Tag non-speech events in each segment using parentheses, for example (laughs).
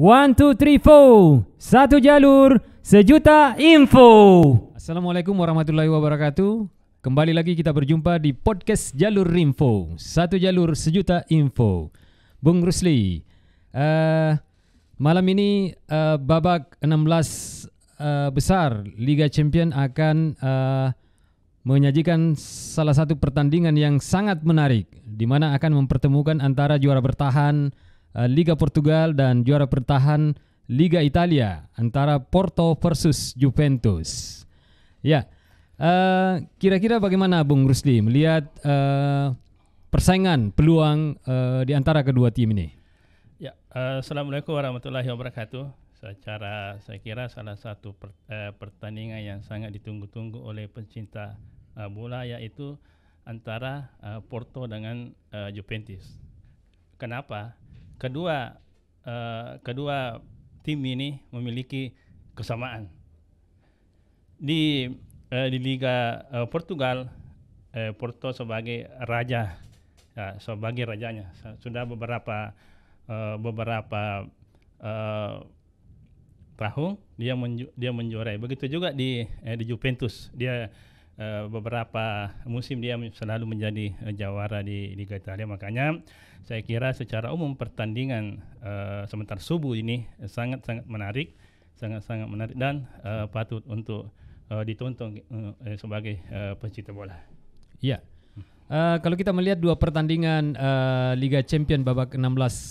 One, two, three, four. Satu jalur, sejuta info. Assalamualaikum warahmatullahi wabarakatuh. Kembali lagi kita berjumpa di podcast Jalur Info. Satu jalur, sejuta info. Bung Rusli, uh, malam ini uh, babak 16 uh, eh, besar Liga Champion akan uh, menyajikan salah satu pertandingan yang sangat menarik, di mana akan mempertemukan antara juara bertahan Eh, Liga Portugal dan juara bertahan Liga Italia antara Porto versus Juventus. Ya, kira eh, kira-kira bagaimana Bung Rusli melihat uh, persaingan peluang uh, di antara kedua tim ini? Ya, uh, assalamualaikum warahmatullahi wabarakatuh. Secara saya kira salah satu per, uh, pertandingan yang sangat ditunggu-tunggu oleh pencinta uh, bola yaitu antara uh, Porto dengan uh, Juventus. Kenapa? kedua uh, kedua tim ini memiliki kesamaan di uh, di Liga uh, Portugal uh, Porto sebagai raja ya, sebagai rajanya sudah beberapa uh, beberapa uh, tahun dia menju dia menjuarai begitu juga di eh, di Juventus dia Eh, beberapa musim dia selalu menjadi uh, jawara di Liga Italia makanya saya kira secara umum pertandingan uh, eh, sebentar subuh ini sangat-sangat menarik sangat-sangat menarik dan uh, patut untuk uh, ditonton uh, sebagai uh, bola. Iya. Uh, kalau kita melihat dua pertandingan uh, Liga Champion babak 16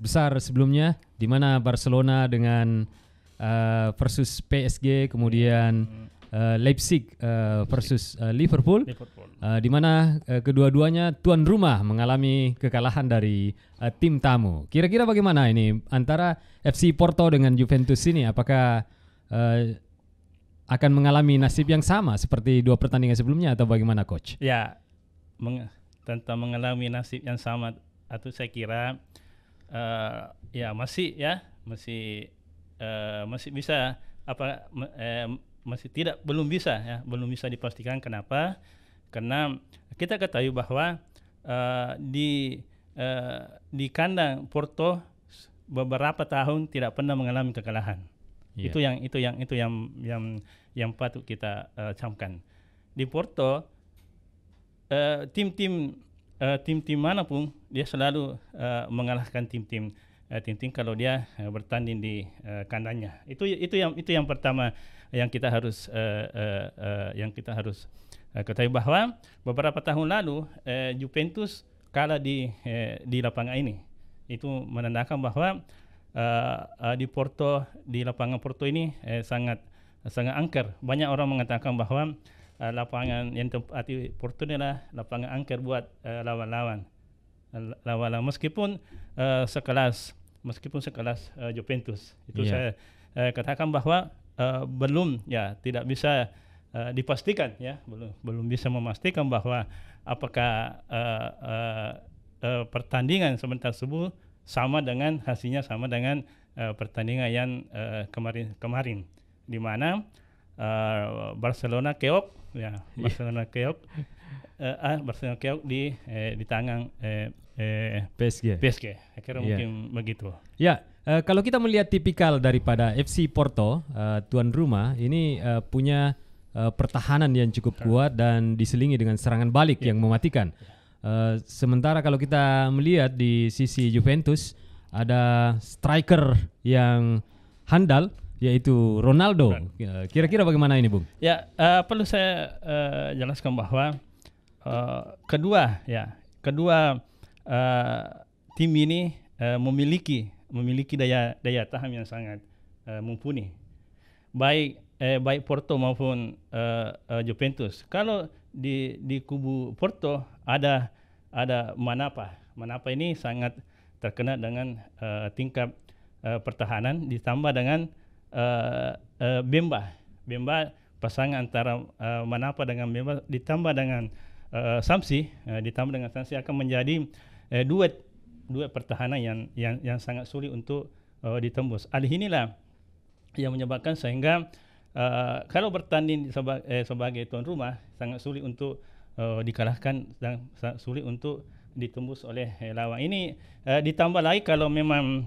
besar sebelumnya di mana Barcelona dengan uh, versus PSG kemudian hmm uh, Leipzig uh, versus uh, Liverpool, Liverpool. Uh, di mana uh, kedua-duanya tuan rumah mengalami kekalahan dari uh, tim tamu. Kira-kira bagaimana ini antara FC Porto dengan Juventus ini? Apakah uh, akan mengalami nasib yang sama seperti dua pertandingan sebelumnya atau bagaimana, coach? Ya, meng tentang mengalami nasib yang sama atau saya kira uh, ya masih ya masih uh, masih bisa apa eh, masih tidak belum bisa ya belum bisa dipastikan kenapa karena kita ketahui bahwa uh, di uh, di kandang Porto beberapa tahun tidak pernah mengalami kekalahan yeah. itu yang itu yang itu yang yang yang patut kita uh, camkan di Porto tim-tim uh, tim-tim uh, manapun dia selalu uh, mengalahkan tim-tim uh, eh, tim-tim kalau dia uh, bertanding di uh, kandangnya. Itu itu yang itu yang pertama yang kita harus uh, uh, uh, yang kita harus uh, ketahui bahwa beberapa tahun lalu uh, Juventus kalah di uh, di lapangan ini. Itu menandakan bahwa uh, uh, di Porto di lapangan Porto ini uh, sangat sangat angker. Banyak orang mengatakan bahwa uh, lapangan yang tempat di Porto adalah lapangan angker buat uh, lawan-lawan. Lawan-lawan meskipun uh, sekelas meskipun sekelas uh, Juventus. Itu yeah. saya uh, katakan bahwa uh, belum ya tidak bisa uh, dipastikan ya belum belum bisa memastikan bahwa apakah uh, uh, uh, pertandingan sementara subuh sama dengan hasilnya sama dengan uh, pertandingan yang uh, kemarin kemarin di mana uh, Barcelona keok ya iya. Barcelona keok uh, ah Barcelona keok di eh, di tangan eh, eh, PSG. PSG. Akhirnya yeah. mungkin begitu. Ya, yeah. uh, kalau kita melihat tipikal daripada FC Porto uh, tuan rumah ini uh, punya uh, pertahanan yang cukup kuat dan diselingi dengan serangan balik yeah. yang mematikan. Uh, sementara kalau kita melihat di sisi Juventus ada striker yang handal yaitu Ronaldo. Kira-kira bagaimana ini, Bung? Ya, uh, perlu saya uh, jelaskan bahwa Eh, kedua ya, kedua uh, tim ini uh, memiliki memiliki daya daya tahan yang sangat uh, mumpuni. Baik eh, baik Porto maupun uh, uh, Juventus. Kalau di di kubu Porto ada ada Manapa. Manapa ini sangat terkena dengan uh, tingkat uh, pertahanan ditambah dengan uh, uh, Bemba. Bemba pasangan antara uh, Manapa dengan Bemba ditambah dengan uh, Samsi uh, ditambah dengan Samsi akan menjadi uh, duet duet pertahanan yang yang yang sangat sulit untuk uh, ditembus. Alih inilah yang menyebabkan sehingga uh, kalau bertanding seba, eh, sebagai tuan rumah sangat sulit untuk uh, dikalahkan dan sangat sulit untuk ditembus oleh eh, lawan. Ini uh, ditambah lagi kalau memang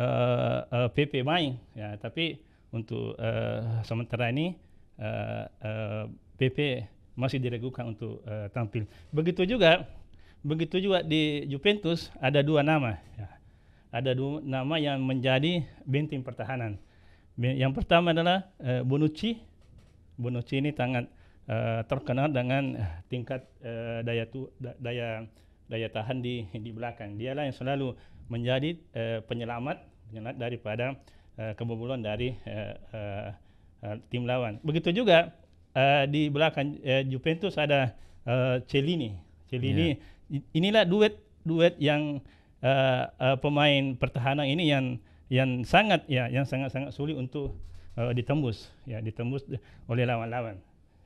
uh, uh, PP main ya tapi untuk uh, sementara ini uh, uh, PP masih diragukan untuk uh, tampil. Begitu juga, begitu juga di Juventus ada dua nama, ya. ada dua nama yang menjadi benteng pertahanan. Yang pertama adalah uh, Bonucci. Bonucci ini sangat uh, terkenal dengan tingkat uh, daya tu, daya daya tahan di di belakang. Dialah yang selalu menjadi uh, penyelamat penyelamat daripada uh, kebobolan dari uh, uh, tim lawan. Begitu juga uh, di belakang uh, eh, Juventus ada uh, Cellini. Cellini yeah. inilah duet duet yang uh, uh, pemain pertahanan ini yang yang sangat ya yang sangat-sangat sulit untuk uh, ditembus ya ditembus oleh lawan-lawan.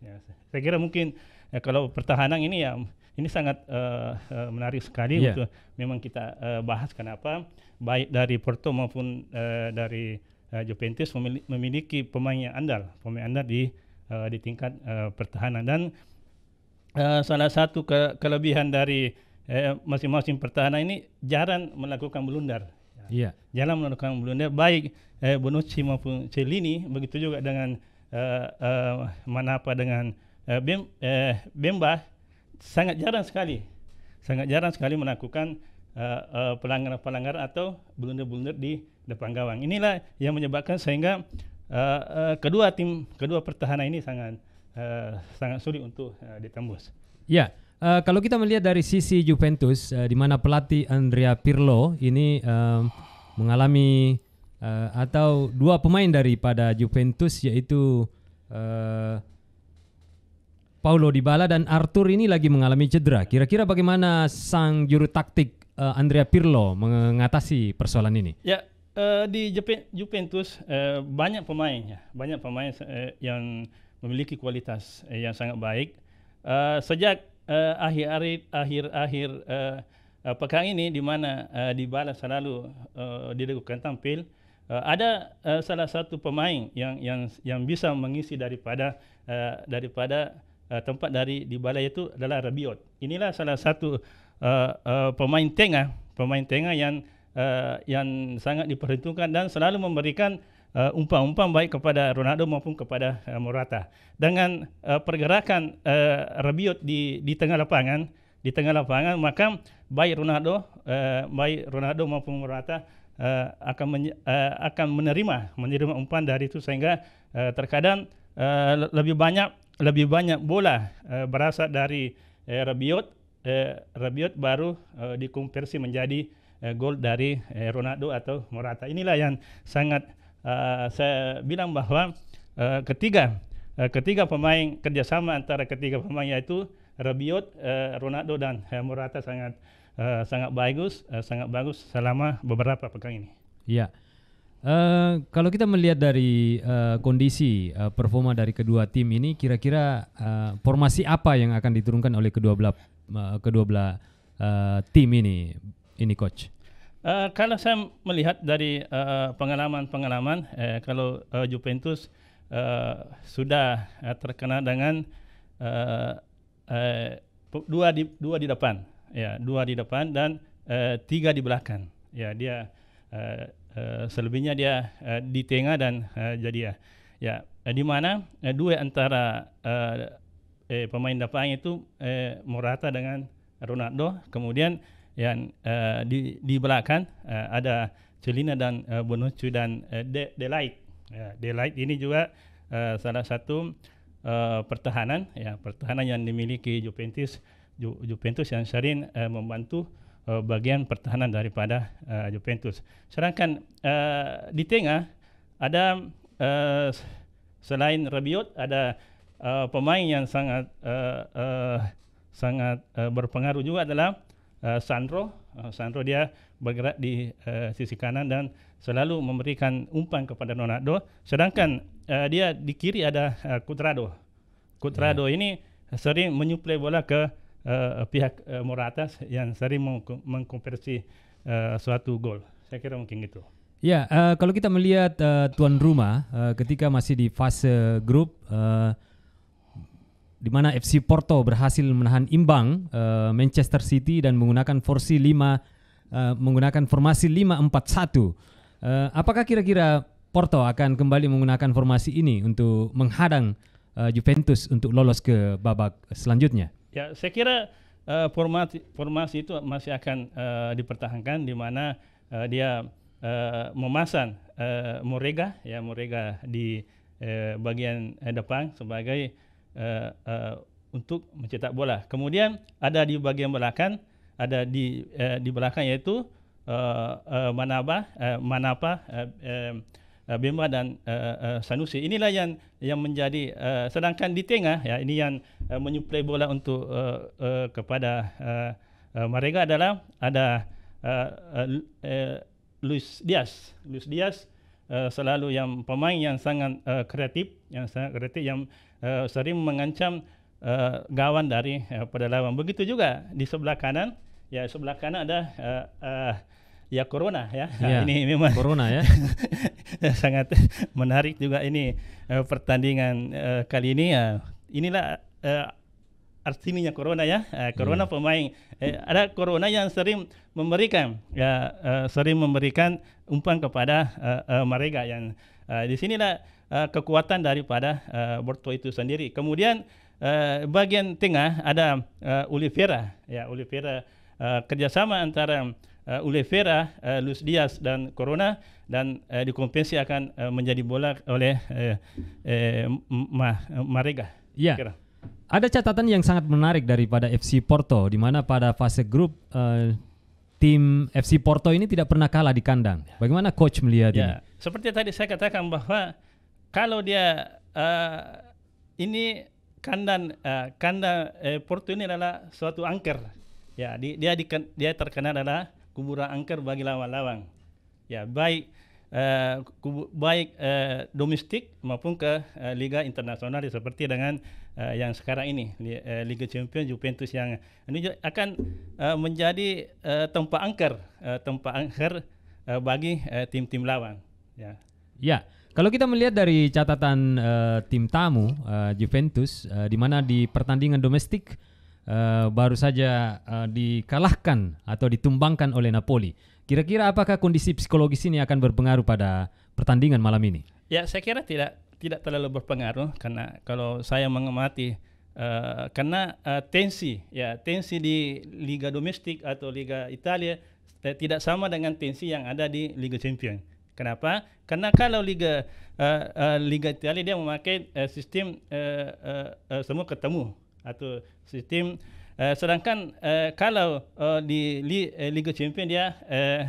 Ya, saya kira mungkin ya, kalau pertahanan ini ya ini sangat uh, uh, menarik sekali yeah. untuk memang kita uh, bahas kenapa baik dari Porto maupun uh, dari uh, Juventus memiliki pemain yang andal, pemain andal di uh, di tingkat uh, pertahanan dan uh, salah satu ke kelebihan dari masing-masing eh, pertahanan ini jarang melakukan blunder. Iya. Yeah. Jarang melakukan blunder baik eh, Bonucci maupun Celini begitu juga dengan uh, uh, Manapa dengan uh, Bem, uh, Bemba sangat jarang sekali sangat jarang sekali melakukan pelanggaran-pelanggaran uh, uh, atau blunder-blunder di depan gawang. Inilah yang menyebabkan sehingga uh, kedua tim kedua pertahanan ini sangat uh, sangat sulit untuk uh, ditembus. Ya, uh, kalau kita melihat dari sisi Juventus uh, di mana pelatih Andrea Pirlo ini uh, mengalami uh, atau dua pemain daripada Juventus yaitu uh, Paulo Dybala dan Arthur ini lagi mengalami cedera. Kira-kira bagaimana sang juru taktik uh, Andrea Pirlo mengatasi persoalan ini? Ya, Eh, di Juventus uh, banyak pemain ya, banyak pemain uh, yang memiliki kualitas uh, yang sangat baik. Uh, sejak akhir akhir akhir uh, uh, pekan ini di mana uh, di balas selalu uh, dilakukan tampil uh, ada uh, salah satu pemain yang yang yang bisa mengisi daripada uh, daripada uh, tempat dari di balai itu adalah Rabiot. Inilah salah satu uh, uh, pemain tengah, pemain tengah yang uh, yang sangat diperhitungkan dan selalu memberikan eh, umpan-umpan uh, baik kepada Ronaldo maupun kepada uh, Morata. Dengan uh, pergerakan uh, Rabiot di di tengah lapangan, di tengah lapangan maka baik Ronaldo, uh, baik Ronaldo maupun Morata uh, akan men, uh, akan menerima menerima umpan dari itu sehingga uh, terkadang uh, lebih banyak lebih banyak bola uh, berasal dari uh, Rabiot, uh, Rabiot baru uh, dikonversi menjadi uh, gol dari uh, Ronaldo atau Morata. Inilah yang sangat uh, saya bilang bahwa uh, ketiga uh, ketiga pemain kerjasama antara ketiga pemain yaitu Rabiot, uh, Ronaldo dan uh, Morata sangat uh, sangat bagus uh, sangat bagus selama beberapa pekan ini. Ya, Uh, kalau kita melihat dari uh, kondisi uh, performa dari kedua tim ini, kira-kira uh, formasi apa yang akan diturunkan oleh kedua belah uh, kedua belah uh, tim ini, ini coach? Uh, kalau saya melihat dari eh, pengalaman-pengalaman, uh, eh, kalau uh, Juventus uh, sudah uh, terkena dengan uh, uh, dua di dua di depan, ya dua di depan dan uh, tiga di belakang, ya dia uh, uh, selebihnya dia uh, di tengah dan uh, jadi ya, ya di mana uh, dua antara uh, eh, pemain depan itu eh, Morata dengan Ronaldo, kemudian yang uh, eh, di di belakang uh, ada Celina dan uh, Bonucci dan uh, Delight. Uh, Delight ini juga uh, salah satu uh, pertahanan ya pertahanan yang dimiliki Juventus Ju Juventus yang sering uh, membantu uh, bagian pertahanan daripada uh, Juventus. Sedangkan uh, di tengah ada uh, selain Rabiot ada uh, pemain yang sangat uh, uh, sangat uh, berpengaruh juga adalah uh, Sandro. Uh, Sandro dia bergerak di uh, sisi kanan dan selalu memberikan umpan kepada Ronaldo. Sedangkan uh, dia di kiri ada uh, Cutrado. Cutrado yeah. ini sering menyuplai bola ke uh, pihak uh, Morata yang sering mengkonversi uh, suatu gol. Saya kira mungkin itu. Ya, yeah, uh, kalau kita melihat uh, tuan rumah uh, ketika masih di fase grup uh, di mana FC Porto berhasil menahan imbang uh, Manchester City dan menggunakan formasi 5 uh, eh, menggunakan formasi 5-4-1. Eh, apakah kira-kira Porto akan kembali menggunakan formasi ini untuk menghadang uh, Juventus untuk lolos ke babak selanjutnya? Ya, saya kira uh, formasi formasi itu masih akan uh, dipertahankan di mana uh, dia uh, memasang uh, Morega ya Morega di uh, bagian depan sebagai uh, uh, untuk mencetak bola. Kemudian ada di bahagian belakang ada di uh, di belakang iaitu uh, uh, Manaba uh, Manapa uh, uh, Bema dan uh, uh, Sanusi. Inilah yang yang menjadi uh, sedangkan di tengah ya ini yang uh, menyuplai bola untuk uh, uh, kepada uh, uh, mereka adalah ada uh, uh, Luis Diaz. Luis Diaz uh, Eh, selalu yang pemain yang sangat uh, kreatif, yang sangat kreatif, yang uh, sering mengancam uh, gawan dari uh, pada lawan. Begitu juga di sebelah kanan, ya sebelah kanan ada uh, uh, ya corona ya. ya nah, ini memang corona ya. (laughs) sangat menarik juga ini uh, pertandingan uh, kali ini ya. Inilah uh, artinya corona ya. Uh, corona hmm. pemain. uh, ada corona yang sering memberikan ya uh, sering memberikan umpan kepada uh, uh, mereka yang uh, di sinilah uh, kekuatan daripada uh, Porto itu sendiri. Kemudian uh, bagian tengah ada uh, Oliveira ya Oliveira uh, kerjasama antara uh, Oliveira, uh, Luis Diaz dan Corona dan uh, dikompensi akan uh, menjadi bola oleh uh, uh, Ma Marega. Iya. yeah. Ada catatan yang sangat menarik daripada FC Porto di mana pada fase grup uh, tim FC Porto ini tidak pernah kalah di kandang. Ya. Bagaimana coach melihat ya. ini? Seperti tadi saya katakan bahwa kalau dia uh, ini kandang uh, kandang eh, Porto ini adalah suatu angker. Ya, di, dia di, dia terkena adalah kuburan angker bagi lawan-lawan. Ya, baik uh, kubu, baik uh, domestik maupun ke uh, liga internasional seperti dengan uh, yang sekarang ini eh, Liga Champions Juventus yang ini akan uh, menjadi uh, tempat angker uh, tempat angker uh, bagi tim tim-tim lawan ya. Ya. Kalau kita melihat dari catatan uh, tim tamu uh, Juventus uh, di mana di pertandingan domestik uh, baru saja uh, dikalahkan atau ditumbangkan oleh Napoli. Kira-kira apakah kondisi psikologis ini akan berpengaruh pada pertandingan malam ini? Ya, saya kira tidak tidak terlalu berpengaruh karena kalau saya mengamati uh, karena uh, tensi ya tensi di liga domestik atau liga Italia tidak sama dengan tensi yang ada di Liga Champions. Kenapa? Karena kalau liga uh, uh, liga Italia dia memakai uh, sistem uh, uh, uh, semua ketemu atau sistem uh, sedangkan uh, kalau uh, di li, uh, Liga Champions dia uh,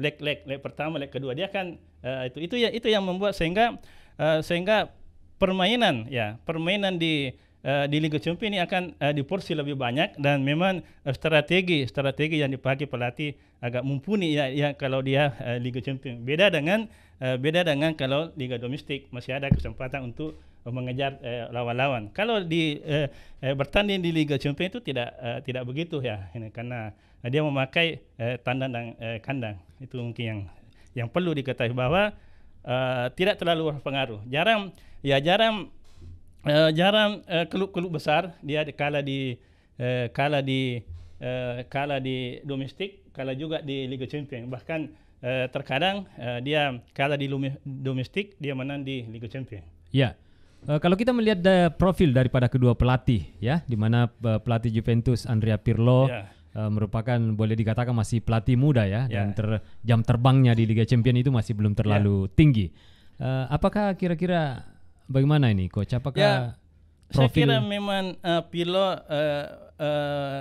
leg leg leg pertama leg kedua dia kan uh, itu itu ya itu yang membuat sehingga Eh, sehingga permainan ya permainan di uh, di Liga Champions ini akan uh, diporsi lebih banyak dan memang uh, strategi strategi yang dipakai pelatih agak mumpuni ya, ya kalau dia uh, Liga Champions beda dengan uh, beda dengan kalau Liga domestik masih ada kesempatan untuk mengejar lawan-lawan. Eh, kalau di eh, eh, bertanding di Liga Champions itu tidak eh, tidak begitu ya ini karena dia memakai eh, tandang dan eh, kandang itu mungkin yang yang perlu diketahui bahwa uh, tidak terlalu berpengaruh. Jarang ya jarang uh, jarang uh, klub-klub besar dia kala di uh, kala di uh, kala di domestik, kala juga di Liga Champions. Bahkan uh, terkadang uh, dia kala di domestik dia menang di Liga Champions. Ya. Uh, kalau kita melihat da profil daripada kedua pelatih ya, di mana uh, pelatih Juventus Andrea Pirlo yeah. Eh, merupakan boleh dikatakan masih pelatih muda ya yeah. dan ya. ter, jam terbangnya di Liga Champion itu masih belum terlalu yeah. tinggi. Uh, apakah kira-kira bagaimana ini coach? Apakah yeah. profil Saya kira memang uh, eh, Pilo uh, uh,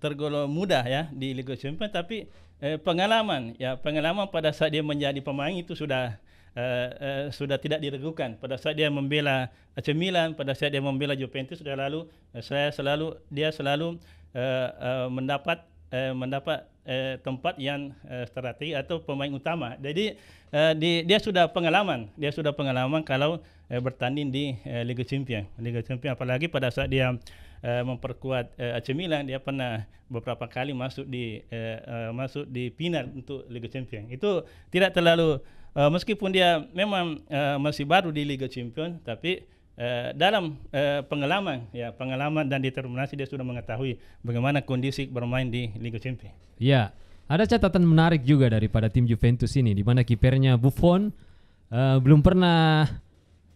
tergolong muda ya di Liga Champions tapi uh, pengalaman ya pengalaman pada saat dia menjadi pemain itu sudah uh, uh, sudah tidak diragukan. Pada saat dia membela AC Milan, pada saat dia membela Juventus, sudah lalu uh, saya selalu dia selalu Eh, eh, mendapat eh, mendapat tempat yang uh, strategi atau pemain utama. Jadi dia sudah pengalaman, dia sudah pengalaman kalau bertanding di Liga Champions. Liga Champions apalagi pada saat dia memperkuat AC Milan, dia pernah beberapa kali masuk di uh, masuk di final untuk Liga Champions. Itu tidak terlalu uh, meskipun dia memang uh, masih baru di Liga Champions tapi Eh, dalam uh, pengalaman ya pengalaman dan determinasi dia sudah mengetahui bagaimana kondisi bermain di Liga Champions. Ya, ada catatan menarik juga daripada tim Juventus ini di mana kipernya Buffon uh, belum pernah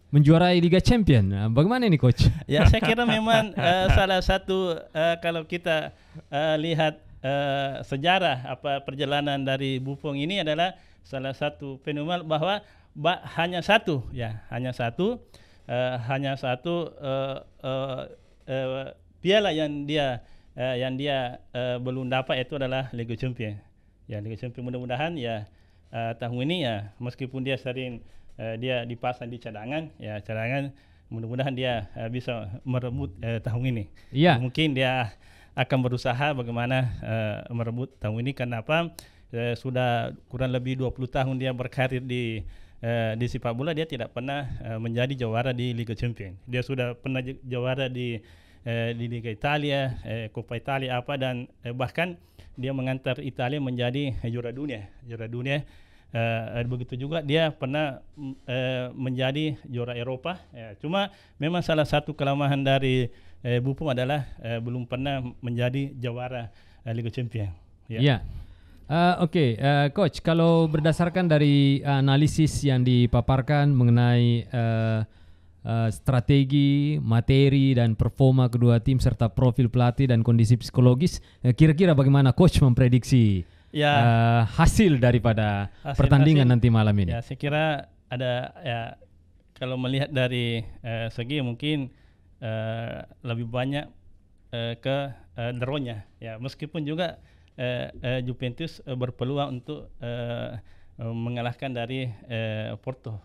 menjuarai Liga Champion. Bagaimana ini coach? (laughs) ya, saya kira memang uh, salah satu uh, kalau kita uh, lihat uh, sejarah apa perjalanan dari Buffon ini adalah salah satu fenomenal bahwa bah, hanya satu ya, hanya satu Eh, hanya satu uh, eh, uh, eh, uh, piala yang dia uh, yang dia uh, belum dapat itu adalah Liga Champions. Ya Liga Champions mudah-mudahan ya uh, tahun ini ya meskipun dia sering uh, dia dipasang di cadangan ya cadangan mudah-mudahan dia uh, bisa merebut uh, tahun ini. Iya. Mungkin dia akan berusaha bagaimana uh, merebut tahun ini kenapa uh, sudah kurang lebih 20 tahun dia berkarir di Eh, di sepak bola dia tidak pernah eh, menjadi juara di Liga Champions. Dia sudah pernah juara di eh, di Liga Italia, Coppa Italia apa dan bahkan dia mengantar Italia menjadi juara dunia, juara dunia. begitu juga dia pernah mm, menjadi juara Eropa. Ya, cuma memang salah satu kelemahan dari uh, adalah belum pernah menjadi juara Liga Champions. Ya. ya. Uh, Oke, okay. uh, eh, coach, kalau berdasarkan dari analisis yang dipaparkan mengenai uh, uh, strategi, materi dan performa kedua tim serta profil pelatih dan kondisi psikologis, kira-kira uh, bagaimana coach memprediksi ya. uh, hasil daripada hasil, pertandingan hasil. nanti malam ini? Ya, saya kira ada ya kalau melihat dari uh, segi mungkin uh, lebih banyak uh, ke uh, drone-nya ya, meskipun juga Eh, eh, Juventus uh, berpeluang untuk eh, eh, mengalahkan dari eh, Porto.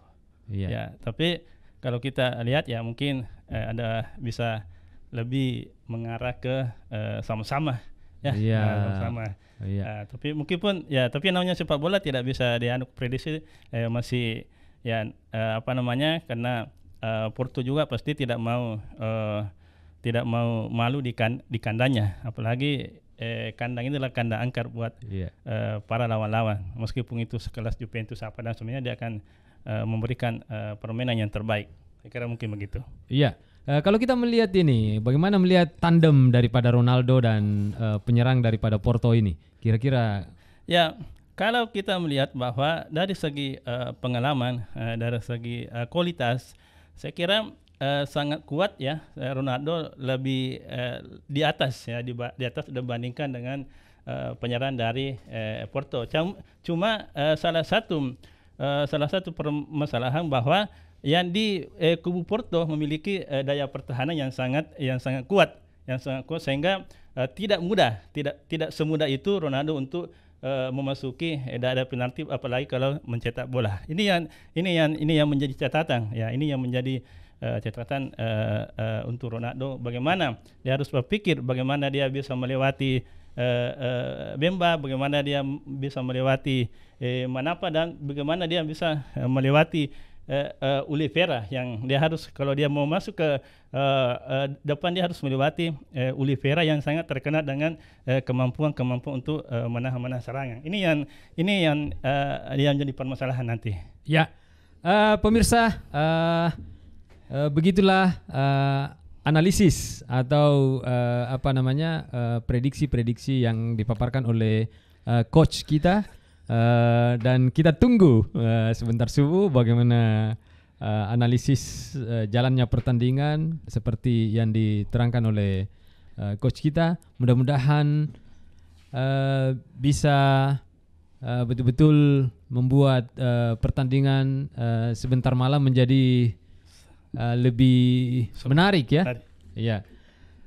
Yeah. Ya, tapi kalau kita lihat ya mungkin eh, ada bisa lebih mengarah ke eh, sama-sama ya sama sama. Yeah. Uh, tapi mungkin pun ya tapi namanya sepak bola tidak bisa dianuk prediksi eh, masih ya eh, apa namanya karena eh, Porto juga pasti tidak mau eh, tidak mau malu di kan di kandanya apalagi eh, kandang ini adalah kandang angker buat yeah. eh, para lawan-lawan. Meskipun itu sekelas Juventus apa dan semuanya dia akan eh, memberikan eh, permainan yang terbaik. Saya kira mungkin begitu. Iya. Yeah. Uh, kalau kita melihat ini, bagaimana melihat tandem daripada Ronaldo dan uh, penyerang daripada Porto ini? Kira-kira ya kalau kita melihat bahwa dari segi uh, pengalaman, uh, dari segi uh, kualitas, saya kira uh, sangat kuat ya eh, Ronaldo lebih uh, di atas ya di, di atas dibandingkan dengan uh, penyerahan dari uh, Porto. Cuma, cuma uh, salah satu uh, salah satu permasalahan bahwa yang di uh, kubu Porto memiliki uh, daya pertahanan yang sangat yang sangat kuat, yang sangat kuat sehingga uh, tidak mudah, tidak tidak semudah itu Ronaldo untuk memasuki tidak ada penalti apalagi kalau mencetak bola. Ini yang ini yang ini yang menjadi catatan ya, ini yang menjadi uh, catatan uh, uh, untuk Ronaldo bagaimana dia harus berpikir bagaimana dia bisa melewati uh, uh, Bemba bagaimana dia bisa melewati uh, Manapa dan bagaimana dia bisa melewati uh, uh, Oliveira yang dia harus kalau dia mau masuk ke uh, uh, depan dia harus melewati uh, Oliveira yang sangat terkenal dengan kemampuan-kemampuan uh, untuk uh, menahan-menahan serangan. Ini yang ini yang uh, yang jadi permasalahan nanti. Ya. Uh, pemirsa uh, Eh, begitulah uh, analisis atau uh, apa namanya prediksi-prediksi uh, yang dipaparkan oleh uh, coach kita uh, dan kita tunggu uh, sebentar subuh bagaimana uh, analisis uh, jalannya pertandingan seperti yang diterangkan oleh uh, coach kita mudah-mudahan uh, bisa betul-betul uh, membuat uh, pertandingan uh, sebentar malam menjadi Eh, lebih menarik ya. ya Iya.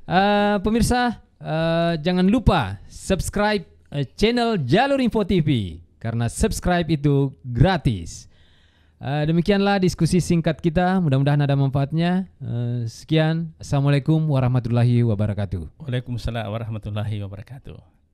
Uh, pemirsa uh, jangan lupa subscribe uh, channel Jalur Info TV karena subscribe itu gratis. Uh, demikianlah diskusi singkat kita. Mudah-mudahan ada manfaatnya. Uh, sekian. Assalamualaikum warahmatullahi wabarakatuh. Waalaikumsalam warahmatullahi wabarakatuh.